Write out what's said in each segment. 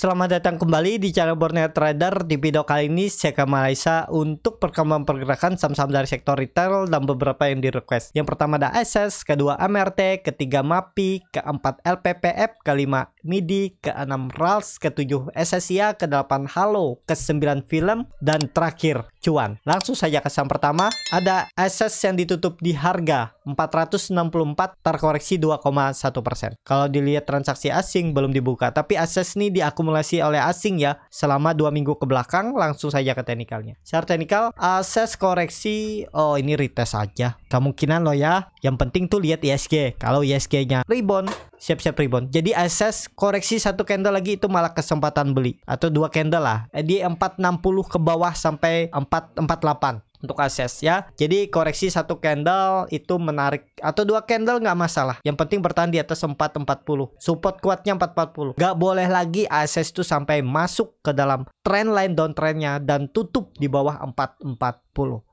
Selamat datang kembali di channel Borneo Trader. Di video kali ini saya akan Malaysia untuk perkembangan pergerakan saham-saham dari sektor retail dan beberapa yang di request. Yang pertama ada SS, kedua MRT, ketiga MAPI, keempat LPPF, kelima MIDI, ke-6 RALS, ke-7 SSIA, ke-8 Halo, ke-9 film, dan terakhir cuan. Langsung saja ke saham pertama, ada SS yang ditutup di harga 464 terkoreksi 2,1%. Kalau dilihat transaksi asing belum dibuka, tapi SS ini diakumulasi oleh asing ya selama dua minggu ke belakang langsung saja ke teknikalnya. Secara teknikal SS koreksi oh ini retest aja. Kemungkinan lo ya. Yang penting tuh lihat ISG. Kalau ISG-nya rebound, siap-siap rebound. Jadi SS koreksi satu candle lagi itu malah kesempatan beli atau dua candle lah eh, di 460 ke bawah sampai 448 untuk akses ya. Jadi koreksi satu candle itu menarik atau dua candle nggak masalah. Yang penting bertahan di atas 440. Support kuatnya 440. Nggak boleh lagi akses itu sampai masuk ke dalam trend line downtrendnya dan tutup di bawah 440.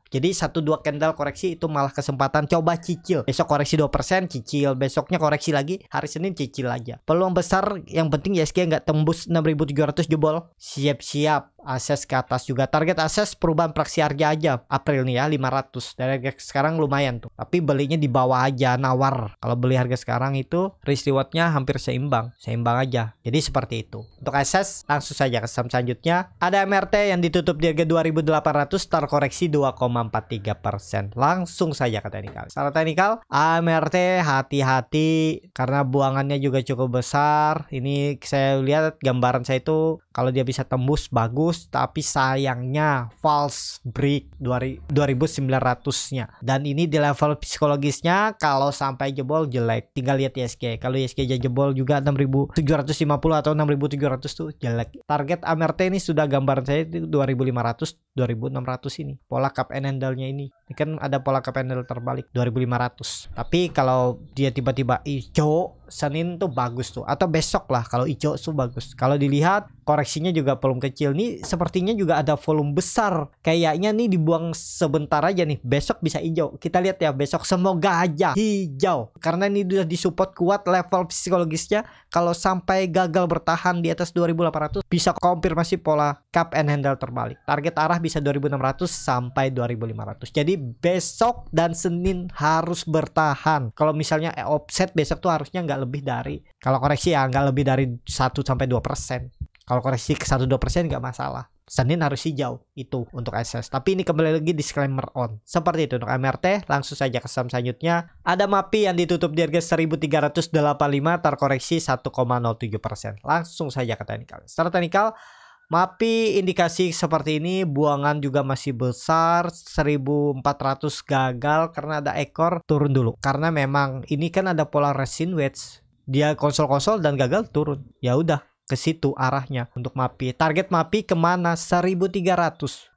Jadi satu dua candle koreksi itu malah kesempatan coba cicil. Besok koreksi 2%, cicil. Besoknya koreksi lagi, hari Senin cicil aja. Peluang besar yang penting ya sekian nggak tembus 6700 jebol. Siap-siap akses ke atas juga. Target akses perubahan praksi harga aja April nih ya 500. Dari sekarang lumayan tuh. Tapi belinya di bawah aja nawar. Kalau beli harga sekarang itu risk rewardnya hampir seimbang. Seimbang aja. Jadi seperti itu. Untuk akses langsung saja ke saham selanjutnya. Ada MRT yang ditutup di harga 2800 terkoreksi 2,43%. Langsung saja ke teknikal. Secara teknikal MRT hati-hati karena buangannya juga cukup besar. Ini saya lihat gambaran saya itu kalau dia bisa tembus bagus bagus tapi sayangnya false break 2900-nya. Dan ini di level psikologisnya kalau sampai jebol jelek. Tinggal lihat ISG. Kalau ISG aja jebol juga 6750 atau 6700 tuh jelek. Target AMRT ini sudah gambaran saya itu 2500 2600 ini. Pola cup and handle-nya ini. Ini kan ada pola cup and handle terbalik 2500. Tapi kalau dia tiba-tiba hijau Senin tuh bagus tuh atau besok lah kalau ijo tuh bagus. Kalau dilihat koreksinya juga volume kecil nih sepertinya juga ada volume besar. Kayaknya nih dibuang sebentar aja nih. Besok bisa hijau. Kita lihat ya besok semoga aja hijau karena ini sudah disupport kuat level psikologisnya kalau sampai gagal bertahan di atas 2800 bisa konfirmasi pola cup and handle terbalik. Target arah bisa 2600 sampai 2500. Jadi besok dan Senin harus bertahan. Kalau misalnya offset besok tuh harusnya nggak nggak lebih dari kalau koreksi ya nggak lebih dari 1 sampai dua persen. Kalau koreksi ke satu dua persen nggak masalah. Senin harus hijau itu untuk SS. Tapi ini kembali lagi disclaimer on. Seperti itu untuk MRT, langsung saja ke saham selanjutnya. Ada MAPI yang ditutup di harga 1385 terkoreksi 1,07%. Langsung saja ke teknikal. Secara teknikal Mapi indikasi seperti ini buangan juga masih besar 1400 gagal karena ada ekor turun dulu karena memang ini kan ada pola resin wedge dia konsol-konsol dan gagal turun ya udah ke situ arahnya untuk mapi target mapi kemana 1300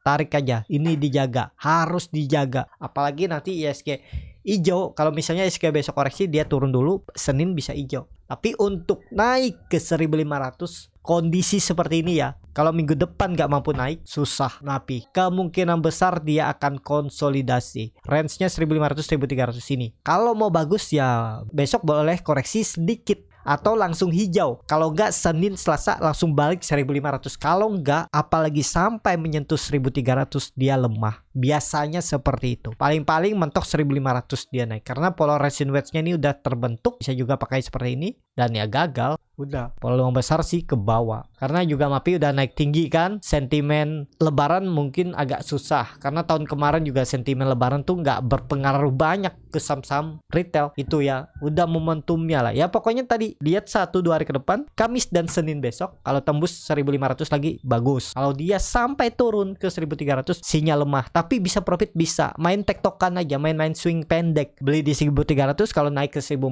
tarik aja ini dijaga harus dijaga apalagi nanti ISG hijau kalau misalnya ISG besok koreksi dia turun dulu Senin bisa hijau tapi untuk naik ke 1500 kondisi seperti ini ya kalau minggu depan nggak mampu naik, susah napi. Kemungkinan besar dia akan konsolidasi. Range-nya 1500-1300 ini. Kalau mau bagus ya besok boleh koreksi sedikit atau langsung hijau. Kalau enggak Senin Selasa langsung balik 1500. Kalau enggak apalagi sampai menyentuh 1300 dia lemah. Biasanya seperti itu. Paling-paling mentok 1500 dia naik karena pola resin wedge-nya ini udah terbentuk bisa juga pakai seperti ini dan ya gagal udah volume besar sih ke bawah karena juga MAPI udah naik tinggi kan sentimen lebaran mungkin agak susah karena tahun kemarin juga sentimen lebaran tuh nggak berpengaruh banyak ke saham-saham retail itu ya udah momentumnya lah ya pokoknya tadi lihat satu dua hari ke depan Kamis dan Senin besok kalau tembus 1500 lagi bagus kalau dia sampai turun ke 1300 sinyal lemah tapi bisa profit bisa main tektokan aja main-main swing pendek beli di 1300 kalau naik ke 1400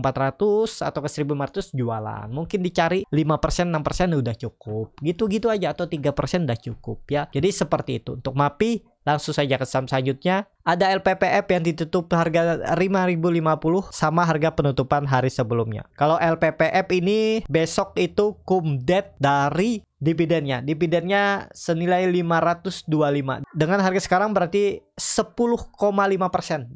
atau ke 1500 jualan mungkin dicari 5% 6% udah cukup gitu-gitu aja atau 3% udah cukup ya jadi seperti itu untuk MAPI langsung saja ke saham selanjutnya ada LPPF yang ditutup harga 5050 sama harga penutupan hari sebelumnya kalau LPPF ini besok itu kumdet dari dividennya dividennya senilai 525 dengan harga sekarang berarti 10,5%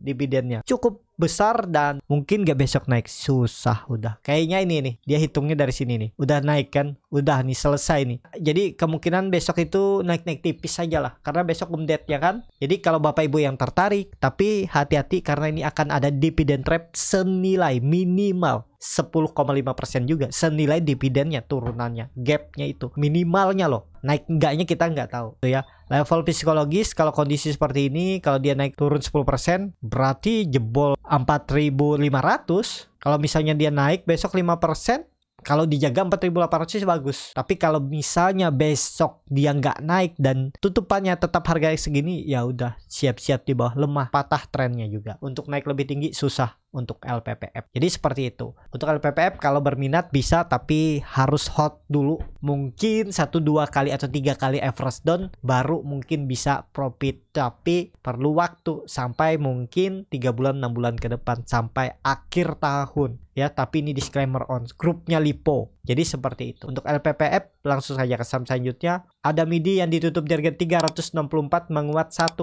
dividennya cukup besar dan mungkin gak besok naik susah udah kayaknya ini nih dia hitungnya dari sini nih udah naik kan udah nih selesai nih jadi kemungkinan besok itu naik naik tipis aja lah karena besok belum ya kan jadi kalau bapak ibu yang tertarik tapi hati-hati karena ini akan ada dividend trap senilai minimal 10,5% juga senilai dividennya turunannya gapnya itu minimalnya loh naik enggaknya kita nggak tahu tuh ya level psikologis kalau kondisi seperti ini kalau dia naik turun 10% berarti jebol 4500 kalau misalnya dia naik besok 5% kalau dijaga 4.800 sih bagus. Tapi kalau misalnya besok dia nggak naik dan tutupannya tetap harga segini, ya udah siap-siap di bawah lemah, patah trennya juga. Untuk naik lebih tinggi susah untuk LPPF. Jadi seperti itu. Untuk LPPF kalau berminat bisa tapi harus hot dulu. Mungkin satu dua kali atau tiga kali Everest down baru mungkin bisa profit. Tapi perlu waktu sampai mungkin tiga bulan enam bulan ke depan sampai akhir tahun ya tapi ini disclaimer on grupnya Lipo jadi seperti itu. Untuk LPPF langsung saja ke saham selanjutnya. Ada MIDI yang ditutup di harga 364 menguat 1,1%.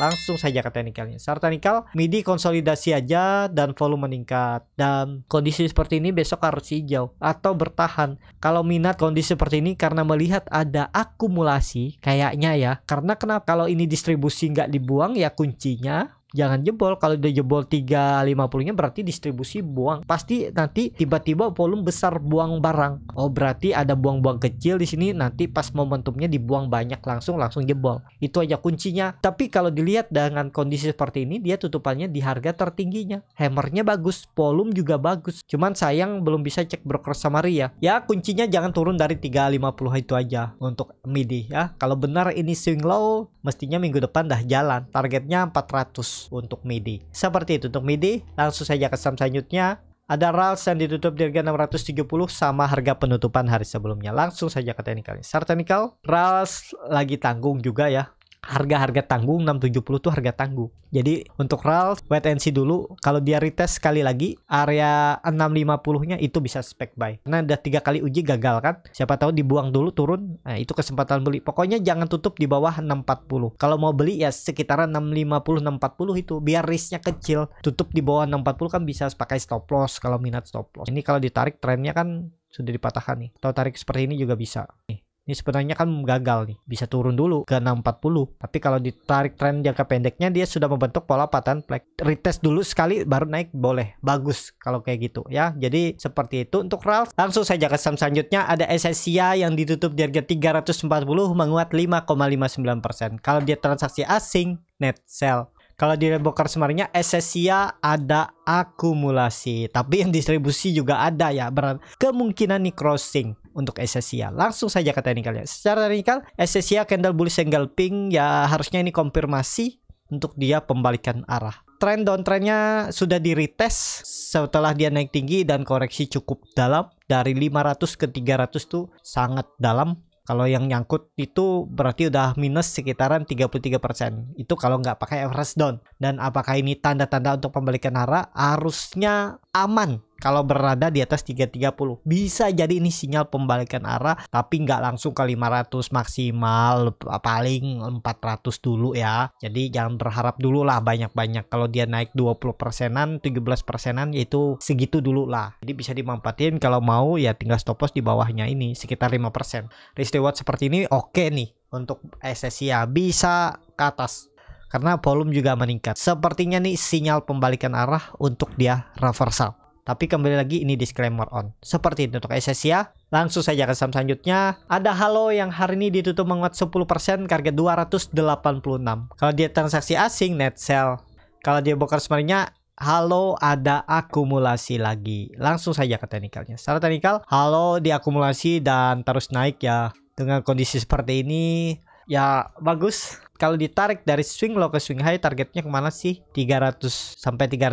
Langsung saja ke teknikalnya. Serta nikel, MIDI konsolidasi aja dan volume meningkat. Dan kondisi seperti ini besok harus hijau atau bertahan. Kalau minat kondisi seperti ini karena melihat ada akumulasi kayaknya ya. Karena kenapa kalau ini distribusi nggak dibuang ya kuncinya jangan jebol kalau udah jebol 350 nya berarti distribusi buang pasti nanti tiba-tiba volume besar buang barang oh berarti ada buang-buang kecil di sini nanti pas momentumnya dibuang banyak langsung langsung jebol itu aja kuncinya tapi kalau dilihat dengan kondisi seperti ini dia tutupannya di harga tertingginya hammernya bagus volume juga bagus cuman sayang belum bisa cek broker summary ya ya kuncinya jangan turun dari 350 itu aja untuk midi ya kalau benar ini swing low mestinya minggu depan dah jalan targetnya 400 untuk MIDI. Seperti itu untuk MIDI. Langsung saja ke saham selanjutnya. Ada RALS yang ditutup di harga 670 sama harga penutupan hari sebelumnya. Langsung saja ke teknikal. Secara teknikal, RALS lagi tanggung juga ya harga-harga tangguh 670 tuh harga tanggung. Jadi untuk RAL wait and see dulu. Kalau dia retest sekali lagi area 650-nya itu bisa spec buy. Karena udah tiga kali uji gagal kan. Siapa tahu dibuang dulu turun. Nah, itu kesempatan beli. Pokoknya jangan tutup di bawah 640. Kalau mau beli ya sekitaran 650 640 itu biar risknya kecil. Tutup di bawah 640 kan bisa pakai stop loss kalau minat stop loss. Ini kalau ditarik trennya kan sudah dipatahkan nih. Atau tarik seperti ini juga bisa. Nih ini sebenarnya kan gagal nih bisa turun dulu ke 640 tapi kalau ditarik tren jangka pendeknya dia sudah membentuk pola patahan flag retest dulu sekali baru naik boleh bagus kalau kayak gitu ya jadi seperti itu untuk Ralph. langsung saja ke saham selanjutnya ada SSIA yang ditutup di harga 340 menguat 5,59% kalau dia transaksi asing net sell kalau di Reboker sebenarnya SSIA ada akumulasi tapi yang distribusi juga ada ya kemungkinan nih crossing untuk SSIA. Langsung saja ke teknikalnya. Secara teknikal, SSIA candle bullish single pink ya harusnya ini konfirmasi untuk dia pembalikan arah. Trend downtrendnya sudah di retest setelah dia naik tinggi dan koreksi cukup dalam dari 500 ke 300 tuh sangat dalam. Kalau yang nyangkut itu berarti udah minus sekitaran 33%. Itu kalau nggak pakai average down. Dan apakah ini tanda-tanda untuk pembalikan arah? Harusnya aman kalau berada di atas 330 bisa jadi ini sinyal pembalikan arah tapi nggak langsung ke 500 maksimal eh, paling 400 dulu ya jadi jangan berharap dulu lah banyak-banyak kalau dia naik 20 persenan 17 persenan yaitu segitu dulu lah jadi bisa dimanfaatin kalau mau ya tinggal stop loss di bawahnya ini sekitar 5 persen risk reward seperti ini oke okay nih untuk SSI ya bisa ke atas karena volume juga meningkat sepertinya nih sinyal pembalikan arah untuk dia reversal tapi kembali lagi ini disclaimer on. Seperti itu untuk SS ya. Langsung saja ke saham selanjutnya. Ada Halo yang hari ini ditutup menguat 10% harga 286. Kalau dia transaksi asing net sell. Kalau dia boker sebenarnya Halo ada akumulasi lagi. Langsung saja ke teknikalnya. Secara teknikal, halo diakumulasi dan terus naik ya. Dengan kondisi seperti ini, ya bagus. Kalau ditarik dari swing low ke swing high, targetnya kemana sih? 300 sampai 312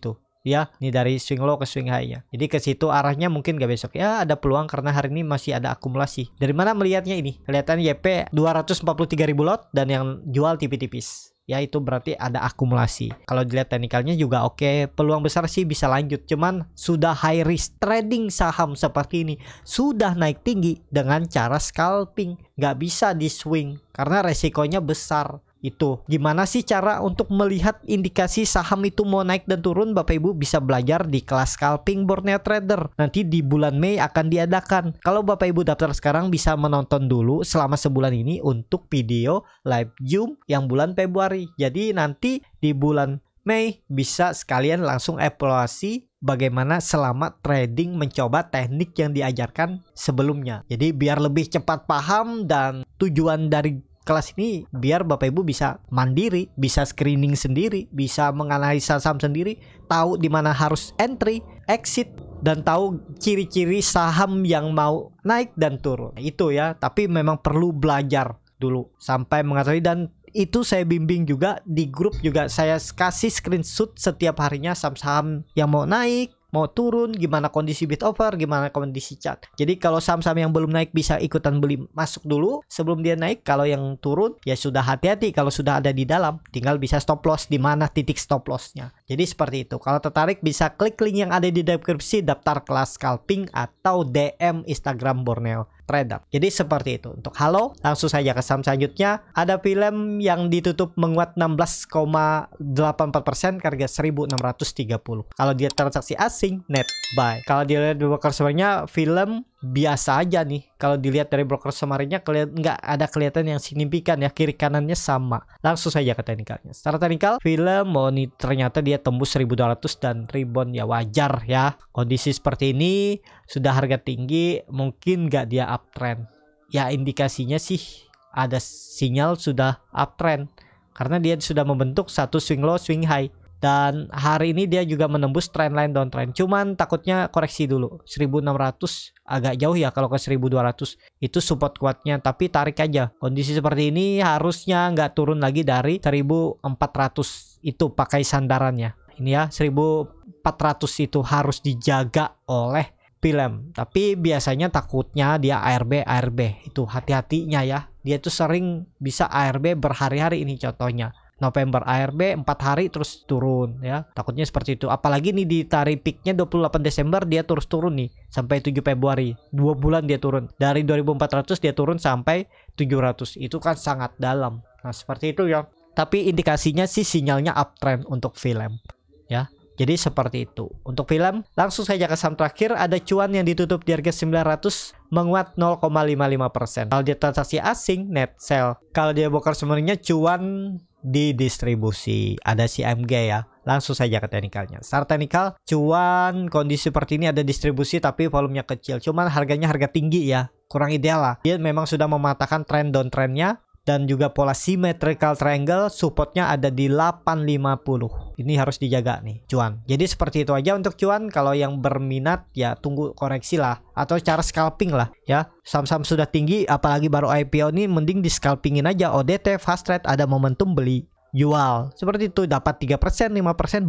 itu ya ini dari swing low ke swing high ya. jadi ke situ arahnya mungkin gak besok ya ada peluang karena hari ini masih ada akumulasi dari mana melihatnya ini kelihatan YP 243.000 lot dan yang jual tipis-tipis ya itu berarti ada akumulasi kalau dilihat teknikalnya juga oke okay. peluang besar sih bisa lanjut cuman sudah high risk trading saham seperti ini sudah naik tinggi dengan cara scalping nggak bisa di swing karena resikonya besar itu. Gimana sih cara untuk melihat indikasi saham itu mau naik dan turun Bapak Ibu bisa belajar di kelas scalping Borneo Trader. Nanti di bulan Mei akan diadakan. Kalau Bapak Ibu daftar sekarang bisa menonton dulu selama sebulan ini untuk video live Zoom yang bulan Februari. Jadi nanti di bulan Mei bisa sekalian langsung evaluasi bagaimana selama trading mencoba teknik yang diajarkan sebelumnya. Jadi biar lebih cepat paham dan tujuan dari kelas ini biar Bapak Ibu bisa mandiri, bisa screening sendiri, bisa menganalisa saham sendiri, tahu di mana harus entry, exit dan tahu ciri-ciri saham yang mau naik dan turun. Nah, Itu ya, tapi memang perlu belajar dulu sampai mengetahui dan itu saya bimbing juga di grup juga saya kasih screenshot setiap harinya saham-saham yang mau naik, mau turun, gimana kondisi bid over, gimana kondisi chat. Jadi kalau saham-saham yang belum naik bisa ikutan beli masuk dulu sebelum dia naik. Kalau yang turun ya sudah hati-hati kalau sudah ada di dalam, tinggal bisa stop loss di mana titik stop lossnya. Jadi seperti itu. Kalau tertarik bisa klik link yang ada di deskripsi daftar kelas scalping atau DM Instagram Borneo Trader. Jadi seperti itu. Untuk halo, langsung saja ke saham selanjutnya. Ada film yang ditutup menguat 16,84% harga 1630. Kalau dia transaksi asing net buy. Kalau dia lihat di semuanya, film biasa aja nih kalau dilihat dari broker semarinya kalian nggak ada kelihatan yang signifikan ya kiri kanannya sama langsung saja ke teknikalnya secara teknikal film moni ternyata dia tembus 1200 dan ribbon ya wajar ya kondisi seperti ini sudah harga tinggi mungkin nggak dia uptrend ya indikasinya sih ada sinyal sudah uptrend karena dia sudah membentuk satu swing low swing high dan hari ini dia juga menembus trendline downtrend cuman takutnya koreksi dulu 1600 agak jauh ya kalau ke 1200 itu support kuatnya tapi tarik aja kondisi seperti ini harusnya nggak turun lagi dari 1400 itu pakai sandarannya ini ya 1400 itu harus dijaga oleh film e tapi biasanya takutnya dia ARB ARB itu hati-hatinya ya dia tuh sering bisa ARB berhari-hari ini contohnya November ARB 4 hari terus turun ya. Takutnya seperti itu. Apalagi nih di tarif peaknya 28 Desember dia terus turun nih sampai 7 Februari. Dua bulan dia turun. Dari 2400 dia turun sampai 700. Itu kan sangat dalam. Nah, seperti itu ya. Tapi indikasinya sih sinyalnya uptrend untuk film ya. Jadi seperti itu. Untuk film, langsung saja ke saham terakhir ada cuan yang ditutup di harga 900 menguat 0,55%. Kalau dia transaksi asing net sell. Kalau dia broker sebenarnya cuan di distribusi. Ada si MG ya. Langsung saja ke teknikalnya. secara teknikal cuan kondisi seperti ini ada distribusi tapi volumenya kecil. Cuman harganya harga tinggi ya. Kurang ideal lah. Dia memang sudah mematahkan tren downtrendnya dan juga pola symmetrical triangle supportnya ada di 850 ini harus dijaga nih cuan jadi seperti itu aja untuk cuan kalau yang berminat ya tunggu koreksi lah atau cara scalping lah ya saham-saham sudah tinggi apalagi baru IPO nih mending di scalpingin aja ODT fast trade ada momentum beli jual seperti itu dapat 3% 5%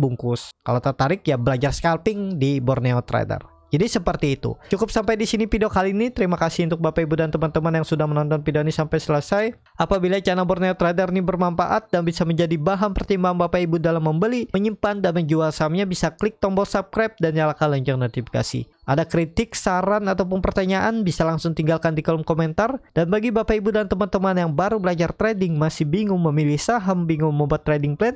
bungkus kalau tertarik ya belajar scalping di Borneo Trader jadi seperti itu. Cukup sampai di sini video kali ini. Terima kasih untuk Bapak Ibu dan teman-teman yang sudah menonton video ini sampai selesai. Apabila channel Borneo Trader ini bermanfaat dan bisa menjadi bahan pertimbangan Bapak Ibu dalam membeli, menyimpan, dan menjual sahamnya bisa klik tombol subscribe dan nyalakan lonceng notifikasi. Ada kritik, saran, ataupun pertanyaan bisa langsung tinggalkan di kolom komentar. Dan bagi Bapak Ibu dan teman-teman yang baru belajar trading, masih bingung memilih saham, bingung membuat trading plan,